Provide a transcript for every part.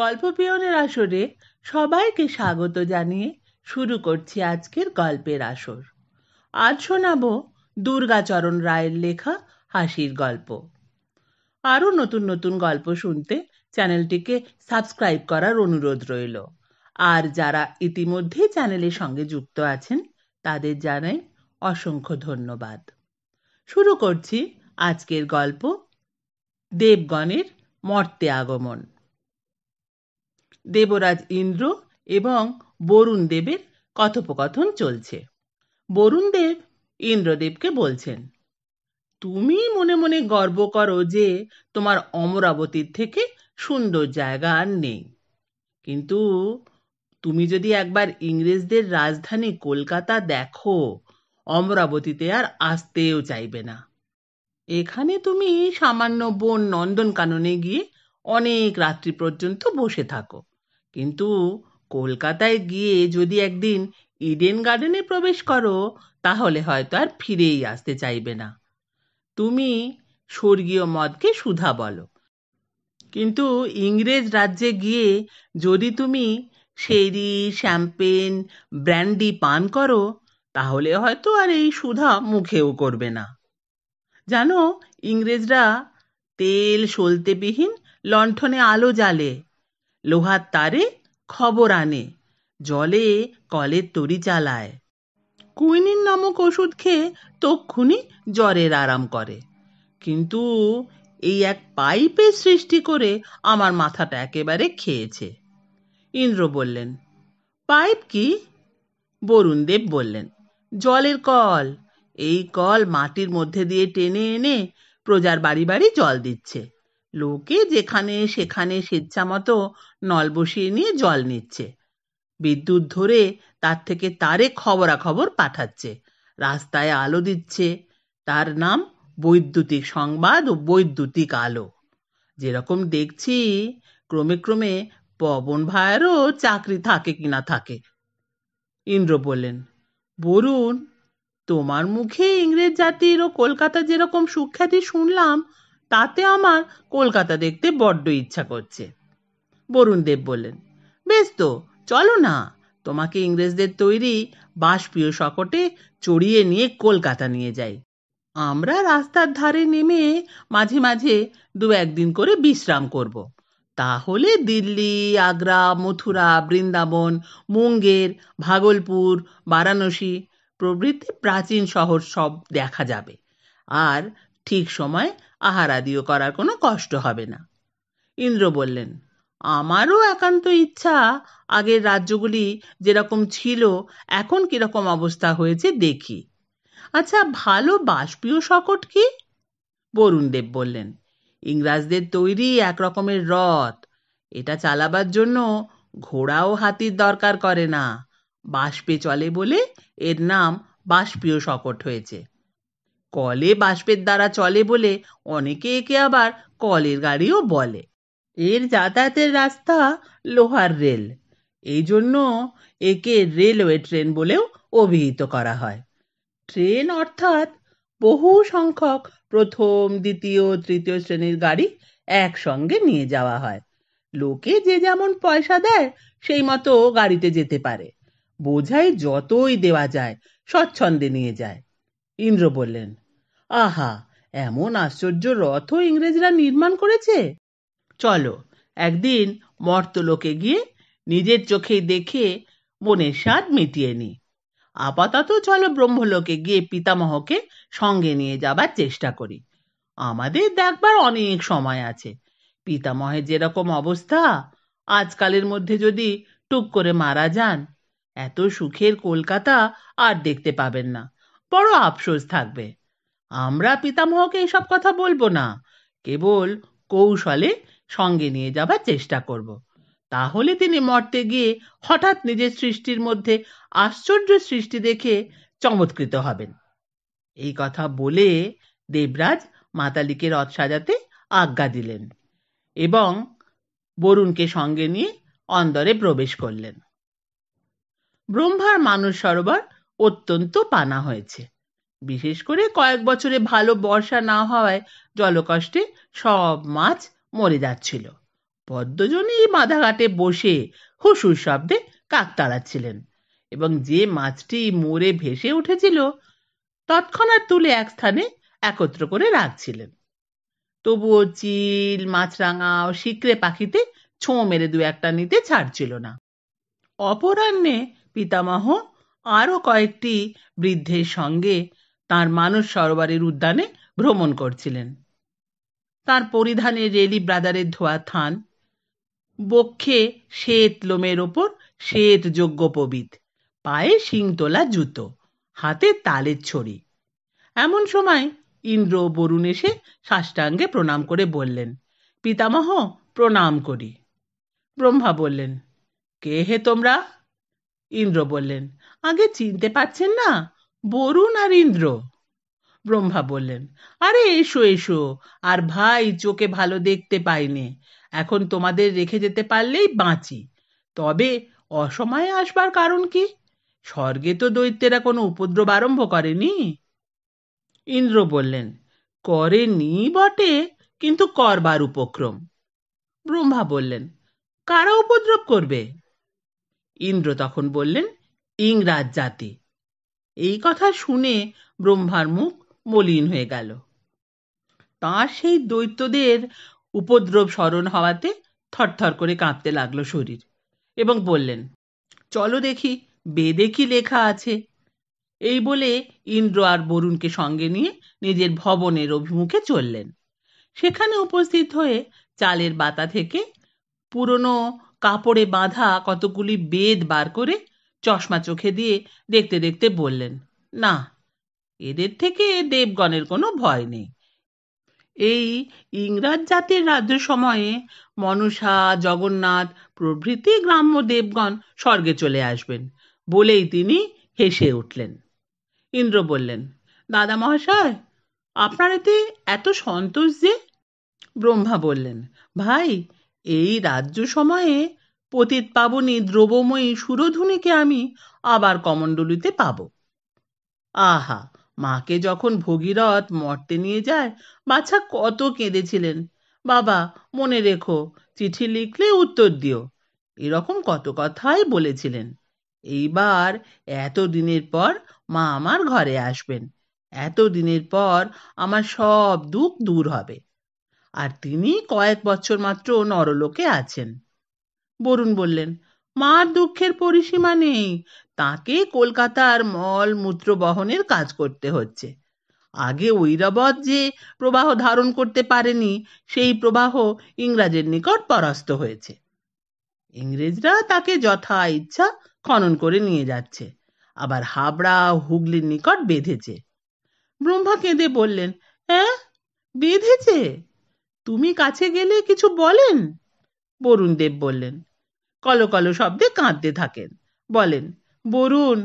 গল্প পিয়নের আসরে সবাইকে স্বাগত জানিয়ে শুরু করছি আজকের গল্পের আসর আজ শোনাব দুর্গাচরণ রায়ের লেখা হাসির গল্প আরও নতুন নতুন গল্প শুনতে চ্যানেলটিকে সাবস্ক্রাইব করার অনুরোধ রইল আর যারা ইতিমধ্যে চ্যানেলের সঙ্গে যুক্ত আছেন তাদের জানাই অসংখ্য ধন্যবাদ শুরু করছি আজকের গল্প দেবগণের মর্তে আগমন দেবরাজ ইন্দ্র এবং বরুণ দেবের কথোপকথন চলছে বরুণ দেব ইন্দ্রদেবকে বলছেন তুমি মনে মনে গর্ব করো যে তোমার অমরাবতীর থেকে সুন্দর জায়গা আর নেই কিন্তু তুমি যদি একবার ইংরেজদের রাজধানী কলকাতা দেখো অমরাবতীতে আর আসতেও চাইবে না এখানে তুমি সামান্য বন নন্দনকাননে গিয়ে অনেক রাত্রি পর্যন্ত বসে থাকো কিন্তু কলকাতায় গিয়ে যদি একদিন ইডেন গার্ডেনে প্রবেশ করো তাহলে হয়তো আর ফিরেই আসতে চাইবে না তুমি স্বর্গীয় মদকে সুধা বলো কিন্তু ইংরেজ রাজ্যে গিয়ে যদি তুমি সেরি শ্যাম্পেন ব্র্যান্ডি পান করো তাহলে হয়তো আর এই সুধা মুখেও করবে না জানো ইংরেজরা তেল সলতেবিহীন লণ্ঠনে আলো জ্বালে লোহার তারে খবর আনে জলে কলের তরি চালায় কুইনিন নামক ওষুধ খেয়ে তক্ষুনি জ্বরের আরাম করে কিন্তু এই এক পাইপের সৃষ্টি করে আমার মাথাটা একেবারে খেয়েছে ইন্দ্র বললেন পাইপ কি বরুণদেব বললেন জলের কল এই কল মাটির মধ্যে দিয়ে টেনে এনে প্রজার বাড়ি বাড়ি জল দিচ্ছে লোকে যেখানে সেখানে স্বেচ্ছামতো নল বসিয়ে নিয়ে জল নিচ্ছে বিদ্যুৎ ধরে তার থেকে তারে খবরাখবর পাঠাচ্ছে রাস্তায় আলো দিচ্ছে তার নাম বৈদ্যুতিক সংবাদ ও বৈদ্যুতিক আলো যেরকম দেখছি ক্রমে ক্রমে পবন ভাইয়েরও চাকরি থাকে কি না থাকে ইন্দ্র বললেন বরুণ তোমার মুখে ইংরেজ জাতির ও কলকাতা যেরকম সুখ্যাতি শুনলাম তাতে আমার কলকাতা দেখতে বড্ড ইচ্ছা করছে বরুণদেব বললেন বেশ তো চলো না তোমাকে ইংরেজদের তৈরি বাষ্পীয় শকটে চড়িয়ে নিয়ে কলকাতা নিয়ে যাই আমরা রাস্তার ধারে নেমে মাঝে মাঝে দু একদিন করে বিশ্রাম করব। তাহলে দিল্লি আগ্রা মথুরা বৃন্দাবন মুঙ্গের ভাগলপুর বারাণসী প্রভৃতি প্রাচীন শহর সব দেখা যাবে আর ঠিক সময় আহারাদিও করার কোনো কষ্ট হবে না ইন্দ্র বললেন আমারও একান্ত ইচ্ছা আগের রাজ্যগুলি যেরকম ছিল এখন কিরকম অবস্থা হয়েছে দেখি আচ্ছা ভালো বাষ্পীয় শকট কি বরুণদেব বললেন ইংরাজদের তৈরি এক রকমের রথ এটা চালাবার জন্য ঘোড়া ও হাতির দরকার করে না বাষ্পে চলে বলে এর নাম বাষ্পীয় শকট হয়েছে কলে বাষ্পের দ্বারা চলে বলে অনেকে একে আবার কলের গাড়িও বলে এর যাতায়াতের রাস্তা লোহার রেল এই জন্য একে রেলওয়ে ট্রেন বলেও অভিহিত করা হয় ট্রেন অর্থাৎ বহু সংখ্যক প্রথম দ্বিতীয় তৃতীয় শ্রেণীর গাড়ি একসঙ্গে নিয়ে যাওয়া হয় লোকে যে যেমন পয়সা দেয় সেই মতো গাড়িতে যেতে পারে বোঝাই যতই দেওয়া যায় স্বচ্ছন্দে নিয়ে যায় ইন্দ্র বললেন আহা এমন আশ্চর্য রথ ইংরেজরা নির্মাণ করেছে চলো একদিন মর্তলোকে গিয়ে নিজের চোখে দেখে মনের স্বাদ মিটিয়ে নি আপাতত চলো ব্রহ্মলোকে গিয়ে পিতামহকে সঙ্গে নিয়ে যাবার চেষ্টা করি আমাদের দেখবার অনেক সময় আছে পিতামহের যেরকম অবস্থা আজকালের মধ্যে যদি টুক করে মারা যান এত সুখের কলকাতা আর দেখতে পাবেন না বড় আফসোস থাকবে আমরা পিতামহকে এসব কথা বলবো না কেবল কৌশলে সঙ্গে নিয়ে যাবার চেষ্টা করব তাহলে তিনি মর্তে গিয়ে হঠাৎ নিজের সৃষ্টির মধ্যে আশ্চর্য সৃষ্টি দেখে চমৎকৃত হবেন এই কথা বলে দেবরাজ মাতালিকে রথ সাজাতে আজ্ঞা দিলেন এবং বরুণকে সঙ্গে নিয়ে অন্দরে প্রবেশ করলেন ব্রহ্মার মানস সরোবর অত্যন্ত পানা হয়েছে বিশেষ করে কয়েক বছরে ভালো বর্ষা না হওয়ায় জলকষ্টে সব মাছ মরে যাচ্ছিল পদ্মজনী মাধাঘাটে বসে হুসুর শব্দে কাক তাড়াচ্ছিলেন এবং যে মাছটি মোড়ে ভেসে উঠেছিল তৎক্ষণাৎ তুলে এক স্থানে একত্র করে রাখছিলেন তবুও চিল মাছরাঙা ও শিকড়ে পাখিতে ছো মেরে দু একটা নিতে ছাড়ছিল না অপরাহ্নে পিতামহ আরও কয়েকটি বৃদ্ধের সঙ্গে তাঁর মানস সরোবরের উদ্যানে ভ্রমণ করছিলেন তার পরিধানে রেলি ব্রাদারের ধোয়া থান বক্ষে শ্বেত লোমের ওপর শ্বেত যোগ্য পবিত পায়ে শিংতলা জুতো হাতে তালের ছড়ি এমন সময় ইন্দ্র বরুণ এসে সাষ্টাঙ্গে প্রণাম করে বললেন পিতামহ প্রণাম করি ব্রহ্মা বললেন কে হে তোমরা ইন্দ্র বললেন আগে চিনতে পারছেন না বরুণ আর ইন্দ্র ব্রহ্মা বললেন আরে এসো এসো আর ভাই চোখে ভালো দেখতে পাইনি এখন তোমাদের রেখে যেতে পারলেই বাঁচি তবে অসময়ে আসবার কারণ কি স্বর্গে তো দৈত্যেরা কোনো উপদ্রব আরম্ভ করেনি ইন্দ্র বললেন করেনি বটে কিন্তু করবার উপক্রম ব্রহ্মা বললেন কারা উপদ্রব করবে ইন্দ্র তখন বললেন ইংরাজ জাতি এই কথা শুনে ব্রহ্মার মুখ মলিন হয়ে গেল তাঁর সেই দৈত্যদের উপদ্রব স্মরণ হওয়াতে থরথর করে কাঁপতে লাগলো শরীর এবং বললেন চলো দেখি বেদে কি লেখা আছে এই বলে ইন্দ্র আর বরুণকে সঙ্গে নিয়ে নিজের ভবনের অভিমুখে চললেন সেখানে উপস্থিত হয়ে চালের বাতা থেকে পুরনো কাপড়ে বাঁধা কতগুলি বেদ বার করে চশমা চোখে দিয়ে দেখতে দেখতে বললেন না এদের থেকে দেবগণের কোনো ভয় নেই এই ইংরাজ জাতির রাজ্য সময়ে মনসা জগন্নাথ প্রভৃতি গ্রাম্য দেবগণ স্বর্গে চলে আসবেন বলেই তিনি হেসে উঠলেন ইন্দ্র বললেন দাদা মহাশয় আপনার এতে এত সন্তোষ যে ব্রহ্মা বললেন ভাই এই রাজ্য সময়ে অতীত পাবনি দ্রবময়ী সুরধুনিকে আমি আবার কমণ্ডলিতে পাব আহা মাকে যখন ভগীরথ মর্তে নিয়ে যায় বাছা কত কেঁদেছিলেন বাবা মনে রেখো চিঠি লিখলে উত্তর দিও এরকম কত কথাই বলেছিলেন এইবার এত দিনের পর মা আমার ঘরে আসবেন এত দিনের পর আমার সব দুঃখ দূর হবে আর তিনি কয়েক বছর মাত্র নরলোকে আছেন বরুণ বললেন মার দুঃখের পরিসীমা নেই তাকে কলকাতার মল মূত্র বহনের কাজ করতে হচ্ছে আগে ঐরাবত যে প্রবাহ ধারণ করতে পারেনি সেই প্রবাহ ইংরাজের নিকট পরাস্ত হয়েছে ইংরেজরা তাকে যথা ইচ্ছা খনন করে নিয়ে যাচ্ছে আবার হাবড়া হুগলির নিকট বেঁধেছে ব্রহ্মা কেঁদে বললেন হ্যাঁ বেঁধেছে তুমি কাছে গেলে কিছু বলেন দেব বললেন কলো কলো শব্দে কাঁদতে থাকেন বলেন বরুণ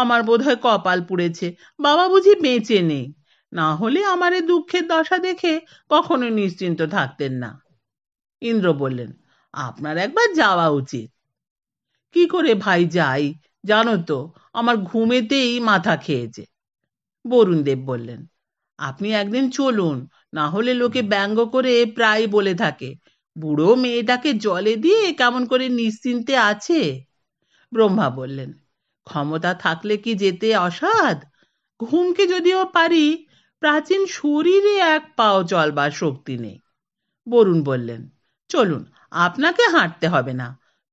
আমার বোধ হয় কপাল পুড়েছে বাবা বুঝি বেঁচে নেই না হলে আমার এ দুঃখের দশা দেখে কখনো নিশ্চিন্ত থাকতেন না ইন্দ্র বললেন আপনার একবার যাওয়া উচিত কি করে ভাই যাই জানো তো আমার ঘুমেতেই মাথা খেয়েছে বরুণ দেব বললেন আপনি একদিন চলুন না হলে লোকে ব্যঙ্গ করে প্রায় বলে থাকে বুড়ো মেয়েটাকে জলে দিয়ে কেমন করে নিশ্চিন্তে আছে ব্রহ্মা বললেন ক্ষমতা থাকলে কি যেতে অসাধ ঘুমকে যদিও পারি প্রাচীন শরীরে এক পাও চলবার শক্তি নেই বরুণ বললেন চলুন আপনাকে হাঁটতে হবে না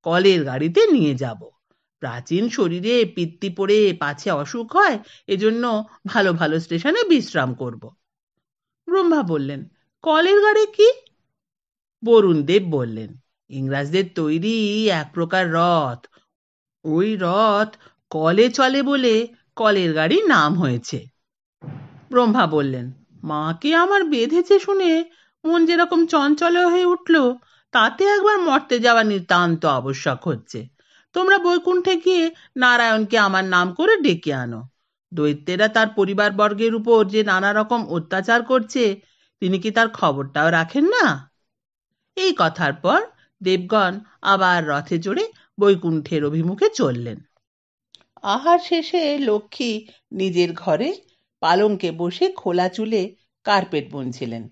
কলের গাড়িতে নিয়ে যাব প্রাচীন শরীরে পিত্তি পড়ে পাছে অসুখ হয় এজন্য ভালো ভালো স্টেশনে বিশ্রাম করব ব্রহ্মা বললেন কলের গাড়ি কি বরুণদেব বললেন ইংরাজদের তৈরি এক প্রকার রথ ওই রথ কলে চলে বলে কলের গাড়ি নাম হয়েছে ব্রহ্মা বললেন মাকে আমার বেঁধেছে শুনে মন যেরকম চঞ্চল হয়ে উঠল তাতে একবার মরতে যাওয়া নিতান্ত আবশ্যক হচ্ছে তোমরা বৈকুণ্ঠে গিয়ে নারায়ণকে আমার নাম করে ডেকে আনো দৈত্যেরা তার পরিবারবর্গের উপর যে নানা রকম অত্যাচার করছে তিনি কি তার খবরটাও রাখেন না এই কথার পর দেবগণ আবার রথে চড়ে বৈকুণ্ঠের অভিমুখে চললেন আহার শেষে লক্ষ্মী নিজের ঘরে পালঙ্কে বসে খোলা চুলে কার্পেট বুনছিলেন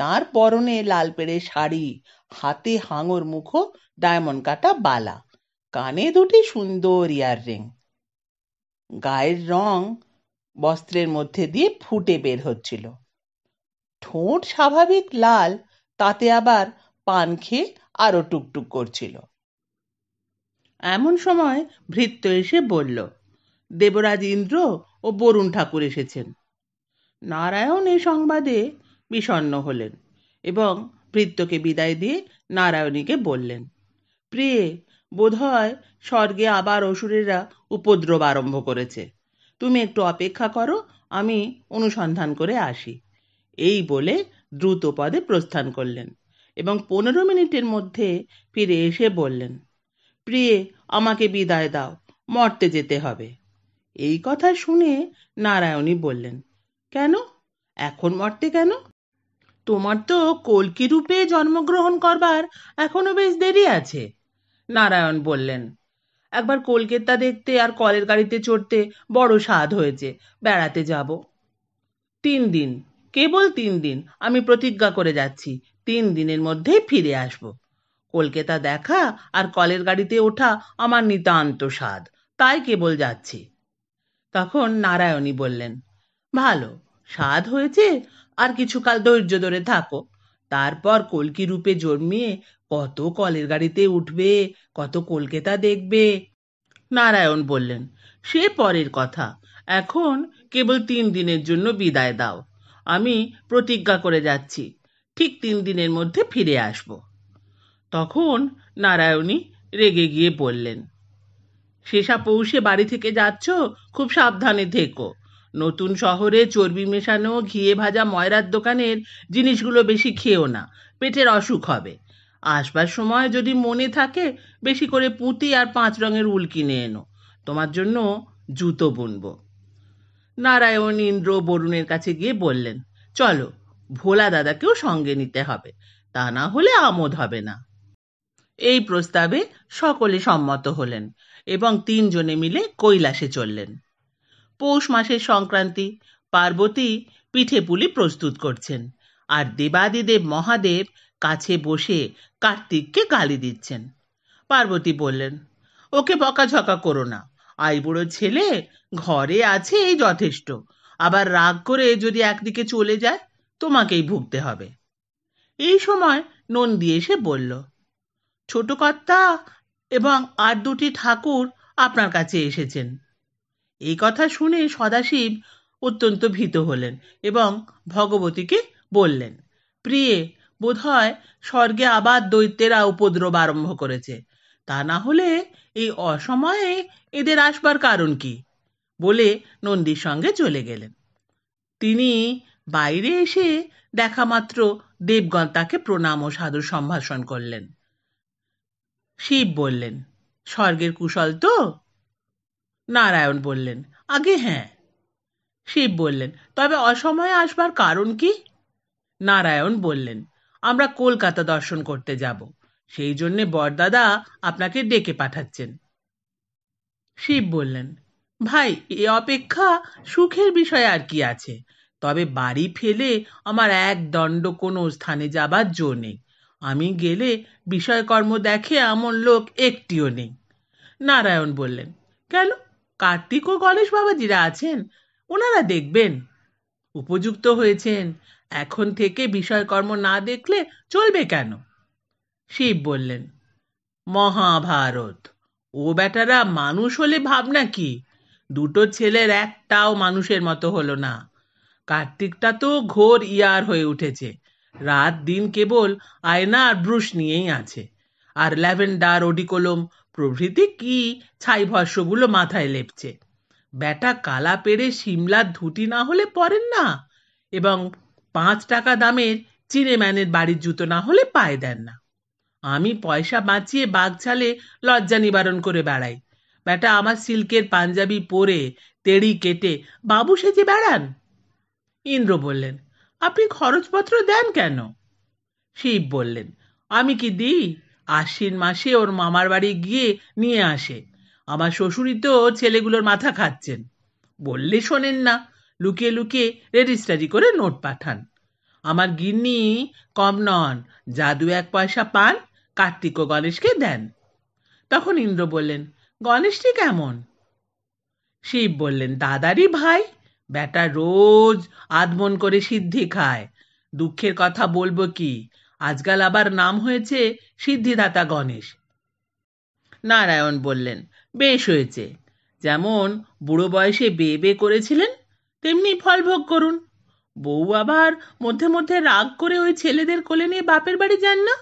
তার পরনে লাল পেড়ে শাড়ি হাতে হাঙর মুখো ডায়মন্ড কাটা বালা কানে দুটি সুন্দর ইয়ার রিং গায়ের রং বস্ত্রের মধ্যে দিয়ে ফুটে বের হচ্ছিল ঠোঁট স্বাভাবিক লাল তাতে আবার পান খেয়ে আরও টুকটুক করছিল এমন সময় ভৃত্য এসে বলল দেবরাজ ইন্দ্র ও বরুণ ঠাকুর এসেছেন নারায়ণ এ সংবাদে বিষণ্ন হলেন এবং ভৃত্যকে বিদায় দিয়ে নারায়ণীকে বললেন প্রিয়ে বোধহয় স্বর্গে আবার অসুরেরা উপদ্রব আরম্ভ করেছে তুমি একটু অপেক্ষা করো আমি অনুসন্ধান করে আসি এই বলে দ্রুত পদে প্রস্থান করলেন এবং পনেরো মিনিটের মধ্যে ফিরে এসে বললেন প্রিয়ে আমাকে বিদায় দাও মরতে যেতে হবে এই কথা শুনে নারায়ণী বললেন কেন এখন মরতে কেন তোমার তো কলকি রূপে জন্মগ্রহণ করবার এখনো বেশ দেরি আছে নারায়ণ বললেন একবার কলকাতা দেখতে আর কলের গাড়িতে চড়তে বড় স্বাদ হয়েছে বেড়াতে যাব তিন দিন কেবল তিন দিন আমি প্রতিজ্ঞা করে যাচ্ছি তিন দিনের মধ্যেই ফিরে আসব কলকাতা দেখা আর কলের গাড়িতে ওঠা আমার নিতান্ত স্বাদ তাই কেবল যাচ্ছি তখন নারায়ণী বললেন ভালো স্বাদ হয়েছে আর কিছুকাল ধৈর্য ধরে থাকো তারপর কলকি রূপে জন্মিয়ে কত কলের গাড়িতে উঠবে কত কলকাতা দেখবে নারায়ণ বললেন সে পরের কথা এখন কেবল তিন দিনের জন্য বিদায় দাও আমি প্রতিজ্ঞা করে যাচ্ছি ঠিক তিন দিনের মধ্যে ফিরে আসব তখন নারায়ণী রেগে গিয়ে বললেন সেসা পৌষে বাড়ি থেকে যাচ্ছ খুব সাবধানে থেকো নতুন শহরে চর্বি মেশানো ঘিয়ে ভাজা ময়রার দোকানের জিনিসগুলো বেশি খেও না পেটের অসুখ হবে আসবার সময় যদি মনে থাকে বেশি করে পুঁতি আর পাঁচ রঙের উল কিনে এনো তোমার জন্য জুতো বুনব নারায়ণ ইন্দ্র বরুণের কাছে গিয়ে বললেন চলো ভোলা দাদাকেও সঙ্গে নিতে হবে তা না হলে আমোদ হবে না এই প্রস্তাবে সকলে সম্মত হলেন এবং তিনজনে মিলে কৈলাসে চললেন পৌষ মাসের সংক্রান্তি পার্বতী পিঠে পুলি প্রস্তুত করছেন আর দেবাদিদেব মহাদেব কাছে বসে কার্তিককে গালি দিচ্ছেন পার্বতী বললেন ওকে বকাঝকা করো না আইবুড়ো ছেলে ঘরে আছে এই যথেষ্ট আবার রাগ করে যদি একদিকে চলে যায় তোমাকেই ভুগতে হবে এই সময় নন্দী এসে বলল ছোট কর্তা এবং আর দুটি ঠাকুর আপনার কাছে এসেছেন এই কথা শুনে সদাশিব অত্যন্ত ভীত হলেন এবং ভগবতীকে বললেন প্রিয়ে বোধহয় স্বর্গে আবার দৈত্যেরা উপদ্রব আরম্ভ করেছে তা না হলে এই অসময়ে এদের আসবার কারণ কি বলে নন্দীর সঙ্গে চলে গেলেন তিনি বাইরে এসে দেখামাত্র দেবগণ তাকে প্রণাম ও সাদর সম্ভাষণ করলেন শিব বললেন স্বর্গের কুশল তো নারায়ণ বললেন আগে হ্যাঁ শিব বললেন তবে অসময়ে আসবার কারণ কি নারায়ণ বললেন আমরা কলকাতা দর্শন করতে যাব সেই জন্যে বরদাদা আপনাকে ডেকে পাঠাচ্ছেন শিব বললেন ভাই এ অপেক্ষা সুখের বিষয় আর কি আছে তবে বাড়ি ফেলে আমার এক দণ্ড কোনো স্থানে যাবার জো নেই আমি গেলে বিষয়কর্ম দেখে এমন লোক একটিও নেই নারায়ণ বললেন কেন কার্তিক ও গণেশ বাবাজিরা আছেন ওনারা দেখবেন উপযুক্ত হয়েছেন এখন থেকে বিষয়কর্ম না দেখলে চলবে কেন শিব বললেন মহাভারত ও বেটারা মানুষ হলে ভাবনা কি দুটো ছেলের একটাও মানুষের মতো হলো না কার্তিকটা তো ঘোর ইয়ার হয়ে উঠেছে রাত দিন কেবল আয়না আর ব্রুশ নিয়েই আছে আর ল্যাভেন্ডার ওডিকোলম প্রভৃতি কি ছাই ভস্যগুলো মাথায় লেপছে ব্যাটা কালা পেরে সিমলার ধুতি না হলে পরেন না এবং পাঁচ টাকা দামের চিনেম্যানের বাড়ির জুতো না হলে পায়ে দেন না আমি পয়সা বাঁচিয়ে বাঘছালে লজ্জা নিবারণ করে বেড়াই ব্যাটা আমার সিল্কের পাঞ্জাবি পরে তেড়ি কেটে বাবু সেজে বেড়ান ইন্দ্র বললেন আপনি খরচপত্র দেন কেন শিব বললেন আমি কি দিই আশ্বিন মাসে ওর মামার বাড়ি গিয়ে নিয়ে আসে আমার শ্বশুরই তো ছেলেগুলোর মাথা খাচ্ছেন বললে শোনেন না লুকিয়ে লুকিয়ে রেজিস্ট্রারি করে নোট পাঠান আমার গিন্নি কম নন জাদু এক পয়সা পান কার্তিক ও গণেশকে দেন তখন ইন্দ্র বললেন গণেশটি কেমন শিব বললেন দাদারই ভাই ব্যাটা রোজ আধমন করে সিদ্ধি খায় দুঃখের কথা বলবো কি আজকাল আবার নাম হয়েছে সিদ্ধিদাতা গণেশ নারায়ণ বললেন বেশ হয়েছে যেমন বুড়ো বয়সে বেয়ে বেয়ে করেছিলেন তেমনি ফল ভোগ করুন বউ আবার মধ্যে মধ্যে রাগ করে ওই ছেলেদের কোলে নিয়ে বাপের বাড়ি যান না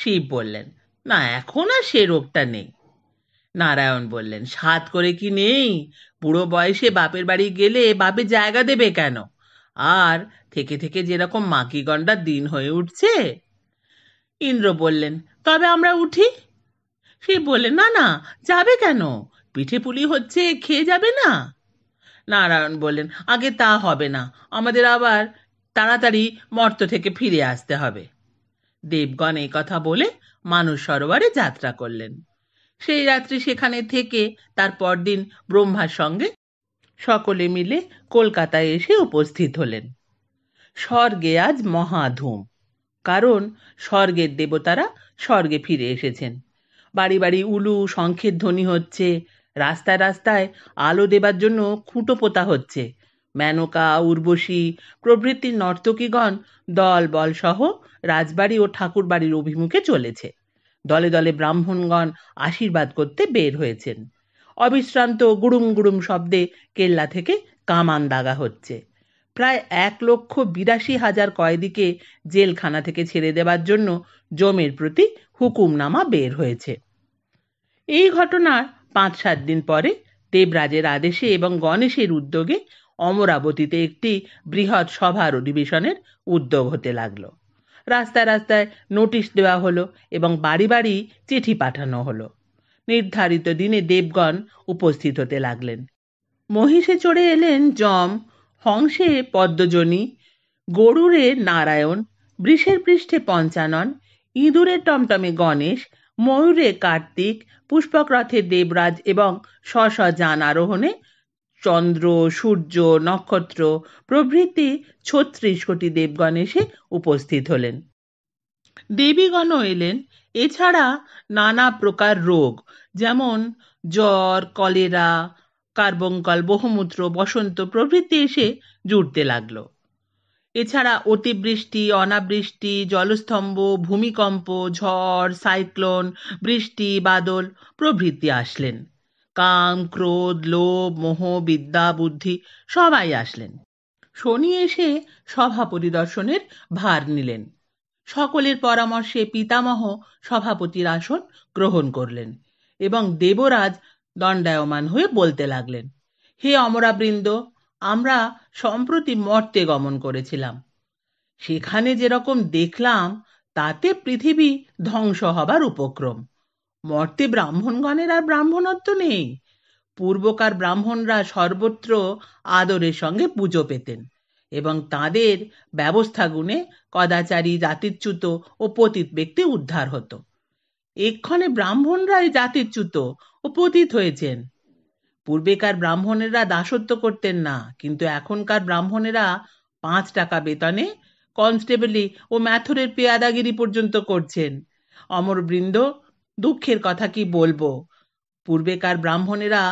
শিব বললেন না এখন আর সে রোগটা নেই নারায়ণ বললেন সাত করে কি নেই বুড়ো বয়সে বাপের বাড়ি গেলে বাপে জায়গা দেবে কেন আর থেকে থেকে যেরকম মাকি গন্ডার দিন হয়ে উঠছে ইন্দ্র বললেন তবে আমরা উঠি সে বলে না না যাবে কেন পিঠে পুলি হচ্ছে খেয়ে যাবে না নারায়ণ বললেন আগে তা হবে না আমাদের আবার তাড়াতাড়ি মর্ত থেকে ফিরে আসতে হবে দেবগণ এই কথা বলে মানুষ সরোবরে যাত্রা করলেন সেই রাত্রি সেখানে থেকে তার পরদিন ব্রহ্মার সঙ্গে সকলে মিলে কলকাতায় এসে উপস্থিত হলেন স্বর্গে আজ মহাধুম কারণ স্বর্গের দেবতারা স্বর্গে ফিরে এসেছেন বাড়ি বাড়ি উলু শঙ্খের ধ্বনি হচ্ছে রাস্তায় রাস্তায় আলো দেবার জন্য খুঁটো পোতা হচ্ছে মেনকা উর্বশী প্রভৃতি নর্তকীগণ দল সহ রাজবাড়ি ও ঠাকুর বাড়ির অভিমুখে চলেছে দলে দলে ব্রাহ্মণগণ আশীর্বাদ করতে বের হয়েছেন অবিশ্রান্ত গুড়ুম গুড়ুম শব্দে কেল্লা থেকে কামান দাগা হচ্ছে প্রায় এক লক্ষ বিরাশি হাজার কয়েদিকে জেলখানা থেকে ছেড়ে দেবার জন্য জমির প্রতি হুকুমনামা বের হয়েছে এই ঘটনার পাঁচ সাত দিন পরে দেবরাজের আদেশে এবং গণেশের উদ্যোগে অমরাবতীতে একটি বৃহৎ সভার অধিবেশনের উদ্যোগ হতে লাগলো রাস্তায় রাস্তায় নোটিশ দেওয়া হলো এবং বাড়ি বাড়ি চিঠি পাঠানো হলো নির্ধারিত দিনে দেবগণ উপস্থিত হতে লাগলেন মহিষে চড়ে এলেন যম হংসে পদ্মজনী গরুরে নারায়ণ বৃষের পৃষ্ঠে পঞ্চানন ইঁদুরে টমটমে গণেশ ময়ূরে কার্তিক পুষ্পক রথে দেবরাজ এবং স্ব যান আরোহণে চন্দ্র সূর্য নক্ষত্র প্রভৃতি ছত্রিশ কোটি দেবগণ এসে উপস্থিত হলেন দেবীগণ এলেন এছাড়া নানা প্রকার রোগ যেমন জ্বর কলেরা কার্বঙ্কল বহুমূত্র বসন্ত প্রভৃতি এসে জুড়তে লাগলো এছাড়া অতিবৃষ্টি অনাবৃষ্টি জলস্তম্ভ ভূমিকম্প ঝড় সাইক্লোন বৃষ্টি বাদল প্রভৃতি আসলেন কাম ক্রোধ লোভ মোহ বিদ্যা বুদ্ধি সবাই আসলেন শনি এসে সভা পরিদর্শনের ভার নিলেন সকলের পরামর্শে পিতামহ সভাপতির আসন গ্রহণ করলেন এবং দেবরাজ দণ্ডায়মান হয়ে বলতে লাগলেন হে অমরাবৃন্দ আমরা সম্প্রতি মর্তে গমন করেছিলাম সেখানে যেরকম দেখলাম তাতে পৃথিবী ধ্বংস হবার উপক্রম মর্তে ব্রাহ্মণগণের আর ব্রাহ্মণত্ব নেই পূর্বকার ব্রাহ্মণরা সর্বত্র আদরের সঙ্গে পুজো পেতেন এবং তাদের ব্যবস্থাগুণে কদাচারী জাতিচ্যুত ও পতিত ব্যক্তি উদ্ধার হতো এক্ষণে ব্রাহ্মণরাই জাতিচ্যুত ও পতিত হয়েছেন পূর্বেকার ব্রাহ্মণেরা দাসত্ব করতেন না কিন্তু এখনকার ব্রাহ্মণেরা পাঁচ টাকা বেতনে কনস্টেবলি ও ম্যাথরের পেয়াদাগিরি পর্যন্ত করছেন অমরবৃন্দ দুঃখের কথা কি বলবো পূর্বেকার ব্রাহ্মণেরা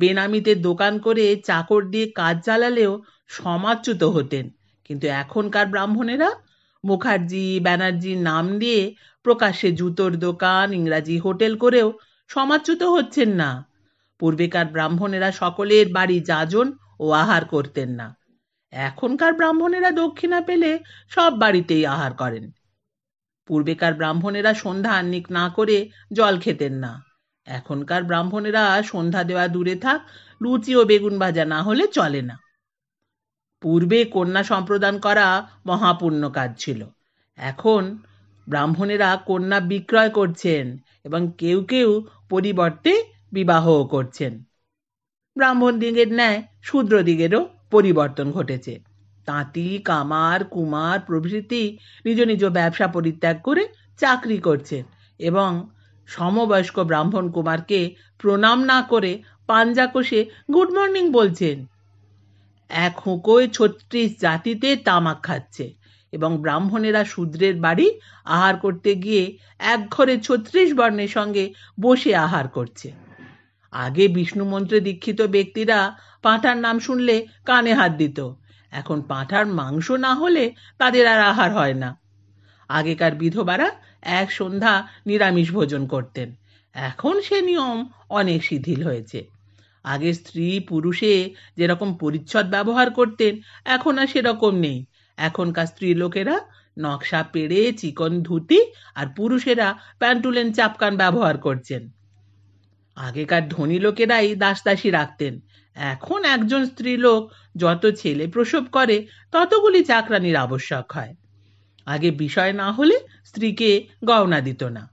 বেনামিতে দোকান করে চাকর দিয়ে কাজ চালালেও সমাচ্যুত হতেন কিন্তু এখনকার ব্রাহ্মণেরা মুখার্জি ব্যানার্জির নাম দিয়ে প্রকাশ্যে জুতোর দোকান ইংরাজি হোটেল করেও সমাচ্যুত হচ্ছেন না পূর্বেকার ব্রাহ্মণেরা সকলের বাড়ি যাজন ও আহার করতেন না এখনকার ব্রাহ্মণেরা দক্ষিণা পেলে সব বাড়িতেই আহার করেন পূর্বেকার ব্রাহ্মণেরা সন্ধ্যা আন্নিক না করে জল খেতেন না এখনকার ব্রাহ্মণেরা সন্ধ্যা দেওয়া দূরে থাক লুচি ও বেগুন ভাজা না হলে চলে না পূর্বে কন্যা সম্প্রদান করা মহাপুণ্য কাজ ছিল এখন ব্রাহ্মণেরা কন্যা বিক্রয় করছেন এবং কেউ কেউ পরিবর্তে বিবাহও করছেন ব্রাহ্মণ দিগের ন্যায় শূদ্র দিগেরও পরিবর্তন ঘটেছে তাঁতি কামার কুমার প্রভৃতি নিজ নিজ ব্যবসা পরিত্যাগ করে চাকরি করছেন এবং সমবয়স্ক ব্রাহ্মণ কুমারকে প্রণাম না করে পাঞ্জা কষে গুড মর্নিং বলছেন এক হুঁকোয় ছত্রিশ জাতিতে তামাক খাচ্ছে এবং ব্রাহ্মণেরা শূদ্রের বাড়ি আহার করতে গিয়ে এক ঘরে ছত্রিশ বর্ণের সঙ্গে বসে আহার করছে আগে বিষ্ণুমন্ত্রে দীক্ষিত ব্যক্তিরা পাঁঠার নাম শুনলে কানে হাত দিত এখন পাঁঠার মাংস না হলে তাদের আর আহার হয় না আগেকার বিধবারা এক সন্ধ্যা নিরামিষ ভোজন করতেন এখন সে নিয়ম অনেক শিথিল হয়েছে আগে স্ত্রী পুরুষে যেরকম পরিচ্ছদ ব্যবহার করতেন এখন আর সেরকম নেই এখনকার স্ত্রী লোকেরা নকশা পেড়ে চিকন ধুতি আর পুরুষেরা প্যান্টুলেন চাপকান ব্যবহার করছেন আগেকার ধনী লোকেরাই দাসদাসী রাখতেন এখন একজন স্ত্রীলোক যত ছেলে প্রসব করে ততগুলি চাকরানির আবশ্যক হয় আগে বিষয় না হলে স্ত্রীকে গওনা দিত না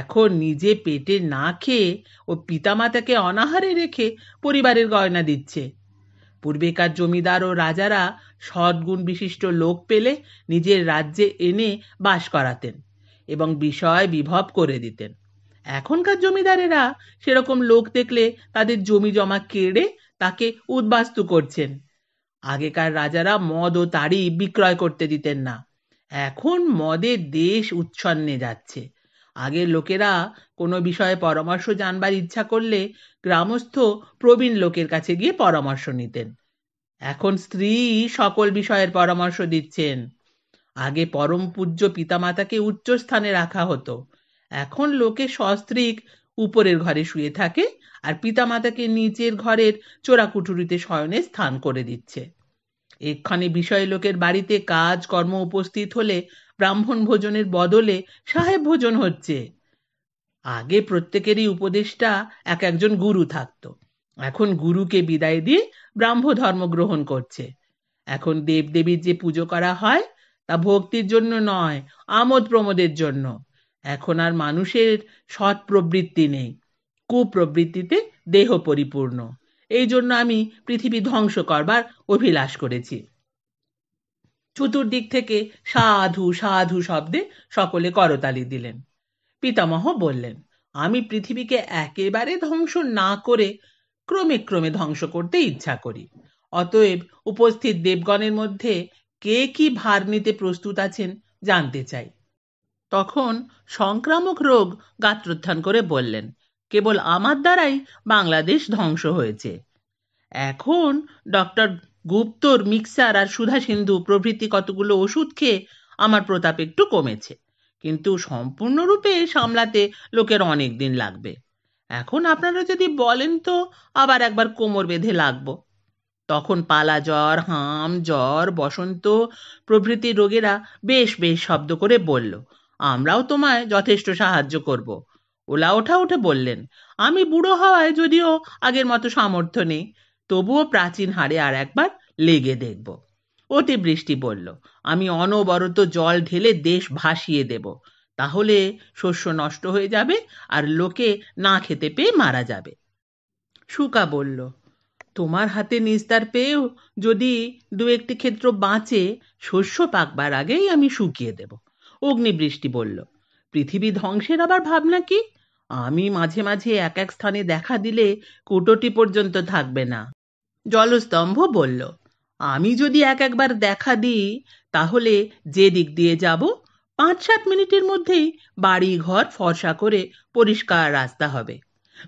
এখন নিজে পেটে না খেয়ে ও পিতামাতাকে অনাহারে রেখে পরিবারের গয়না দিচ্ছে পূর্বেকার জমিদার ও রাজারা সদ্গুণ বিশিষ্ট লোক পেলে নিজের রাজ্যে এনে বাস করাতেন এবং বিষয় বিভব করে দিতেন এখনকার জমিদারেরা সেরকম লোক দেখলে তাদের জমি জমা কেড়ে তাকে উদ্বাস্তু করছেন আগেকার রাজারা মদ ও তারি বিক্রয় করতে দিতেন না এখন মদে দেশ উচ্ছন্নে যাচ্ছে আগে লোকেরা কোনো বিষয়ে পরামর্শ জানবার ইচ্ছা করলে গ্রামস্থ প্রবীণ লোকের কাছে গিয়ে পরামর্শ নিতেন এখন স্ত্রী সকল বিষয়ের পরামর্শ দিচ্ছেন আগে পরম পূজ্য পিতামাতাকে উচ্চ স্থানে রাখা হতো এখন লোকে সস্ত্রীক উপরের ঘরে শুয়ে থাকে আর পিতামাতাকে নিচের ঘরের চোরাকুটুরিতে শয়নে স্থান করে দিচ্ছে এক্ষণে বিষয় লোকের বাড়িতে কাজ কর্ম উপস্থিত হলে ব্রাহ্মণ ভোজনের বদলে সাহেব ভোজন হচ্ছে আগে প্রত্যেকেরই উপদেষ্টা এক একজন গুরু থাকত এখন গুরুকে বিদায় দিয়ে ব্রাহ্ম ধর্ম গ্রহণ করছে এখন দেবদেবীর যে পুজো করা হয় তা ভক্তির জন্য নয় আমোদ প্রমোদের জন্য এখন আর মানুষের সৎ প্রবৃত্তি নেই কুপ্রবৃত্তিতে দেহ পরিপূর্ণ এই জন্য আমি পৃথিবী ধ্বংস করবার অভিলাষ করেছি চতুর্দিক থেকে সাধু সাধু শব্দে সকলে করতালি দিলেন পিতামহ বললেন আমি পৃথিবীকে একেবারে ধ্বংস না করে ক্রমে ক্রমে ধ্বংস করতে ইচ্ছা করি অতএব উপস্থিত দেবগণের মধ্যে কে কি ভার নিতে প্রস্তুত আছেন জানতে চাই তখন সংক্রামক রোগ গাত্রোত্থান করে বললেন কেবল আমার দ্বারাই বাংলাদেশ ধ্বংস হয়েছে এখন ডক্টর গুপ্তর মিক্সার আর সুধা সিন্ধু প্রভৃতি কতগুলো ওষুধ খেয়ে আমার প্রতাপ একটু কমেছে কিন্তু সম্পূর্ণরূপে সামলাতে লোকের অনেক দিন লাগবে এখন আপনারা যদি বলেন তো আবার একবার কোমর বেঁধে লাগবো তখন পালা জ্বর হাম জ্বর বসন্ত প্রভৃতি রোগেরা বেশ বেশ শব্দ করে বলল আমরাও তোমায় যথেষ্ট সাহায্য করব ওলা ওঠা উঠে বললেন আমি বুড়ো হওয়ায় যদিও আগের মতো সামর্থ্য নেই তবুও প্রাচীন হাড়ে আর একবার লেগে দেখব অতিবৃষ্টি বলল আমি অনবরত জল ঢেলে দেশ ভাসিয়ে দেব তাহলে শস্য নষ্ট হয়ে যাবে আর লোকে না খেতে পেয়ে মারা যাবে শুকা বলল তোমার হাতে নিস্তার পেয়েও যদি দু একটি ক্ষেত্র বাঁচে শস্য পাকবার আগেই আমি শুকিয়ে দেবো অগ্নিবৃষ্টি বলল পৃথিবী ধ্বংসের আবার ভাবনা কি আমি মাঝে মাঝে এক এক স্থানে দেখা দিলে কুটোটি পর্যন্ত থাকবে না জলস্তম্ভ বলল আমি যদি এক একবার দেখা দিই তাহলে যে দিক দিয়ে যাব পাঁচ সাত মিনিটের মধ্যেই বাড়ি ঘর ফর্সা করে পরিষ্কার রাস্তা হবে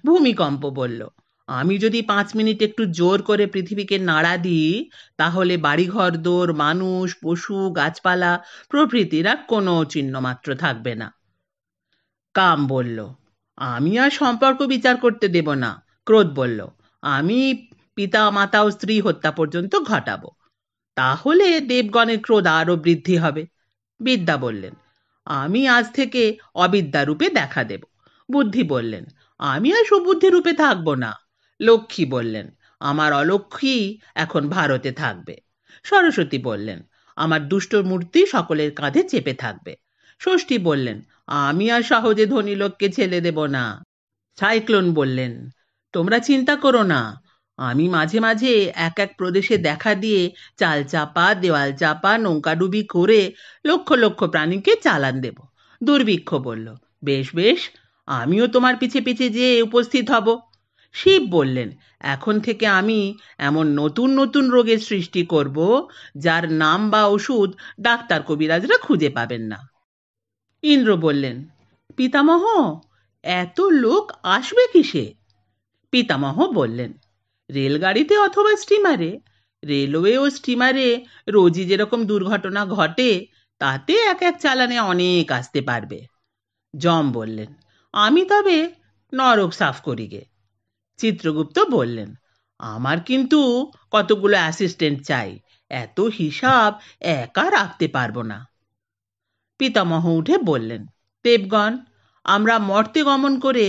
ভূমিকম্প বলল আমি যদি পাঁচ মিনিট একটু জোর করে পৃথিবীকে নাড়া দিই তাহলে বাড়িঘর দোর মানুষ পশু গাছপালা প্রভৃতির আর কোনো চিহ্ন মাত্র থাকবে না কাম বলল আমি আর সম্পর্ক বিচার করতে দেব না ক্রোধ বলল আমি পিতা মাতা ও স্ত্রী হত্যা পর্যন্ত ঘটাবো তাহলে দেবগণের ক্রোধ আরও বৃদ্ধি হবে বিদ্যা বললেন আমি আজ থেকে অবিদ্যা রূপে দেখা দেব বুদ্ধি বললেন আমি আর সুবুদ্ধি রূপে থাকবো না লক্ষ্মী বললেন আমার অলক্ষ্মী এখন ভারতে থাকবে সরস্বতী বললেন আমার দুষ্ট মূর্তি সকলের কাঁধে চেপে থাকবে ষষ্ঠী বললেন আমি আর সহজে ধনী লোককে ছেলে দেব না সাইক্লোন বললেন তোমরা চিন্তা করো না আমি মাঝে মাঝে এক এক প্রদেশে দেখা দিয়ে চাল চাপা দেওয়াল চাপা নৌকাডুবি করে লক্ষ লক্ষ প্রাণীকে চালান দেব দুর্ভিক্ষ বলল বেশ বেশ আমিও তোমার পিছে পিছে যেয়ে উপস্থিত হব শিব বললেন এখন থেকে আমি এমন নতুন নতুন রোগের সৃষ্টি করব যার নাম বা ওষুধ ডাক্তার কবিরাজরা খুঁজে পাবেন না ইন্দ্র বললেন পিতামহ এত লোক আসবে কিসে পিতামহ বললেন রেলগাড়িতে অথবা স্টিমারে রেলওয়ে ও স্টিমারে রোজই যেরকম দুর্ঘটনা ঘটে তাতে এক এক চালানে অনেক আসতে পারবে জম বললেন আমি তবে নরক সাফ করি গে চিত্রগুপ্ত বললেন আমার কিন্তু কতগুলো অ্যাসিস্ট্যান্ট চাই এত হিসাব একা রাখতে পারবো না পিতামহ উঠে বললেন দেবগণ আমরা মর্তে গমন করে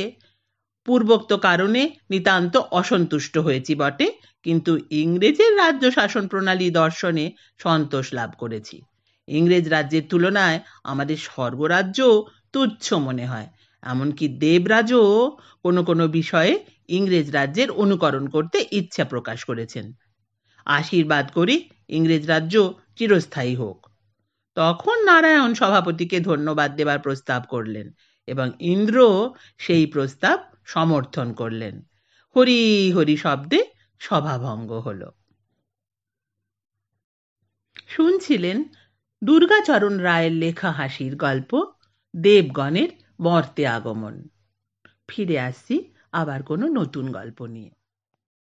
পূর্বোক্ত কারণে নিতান্ত অসন্তুষ্ট হয়েছি বটে কিন্তু ইংরেজের রাজ্য শাসন প্রণালী দর্শনে সন্তোষ লাভ করেছি ইংরেজ রাজ্যের তুলনায় আমাদের স্বর্গরাজ্য তুচ্ছ মনে হয় এমনকি দেবরাজও কোনো কোনো বিষয়ে ইংরেজ রাজ্যের অনুকরণ করতে ইচ্ছা প্রকাশ করেছেন আশীর্বাদ করি ইংরেজ রাজ্য চিরস্থায়ী হোক তখন নারায়ণ সভাপতিকে ধন্যবাদ দেবার প্রস্তাব করলেন এবং ইন্দ্র সেই প্রস্তাব সমর্থন করলেন হরি হরি শব্দে সভাভঙ্গ হল শুনছিলেন দুর্গাচরণ রায়ের লেখা হাসির গল্প দেবগণের মর্তে আগমন ফিরে আসছি আবার কোনো নতুন গল্প নিয়ে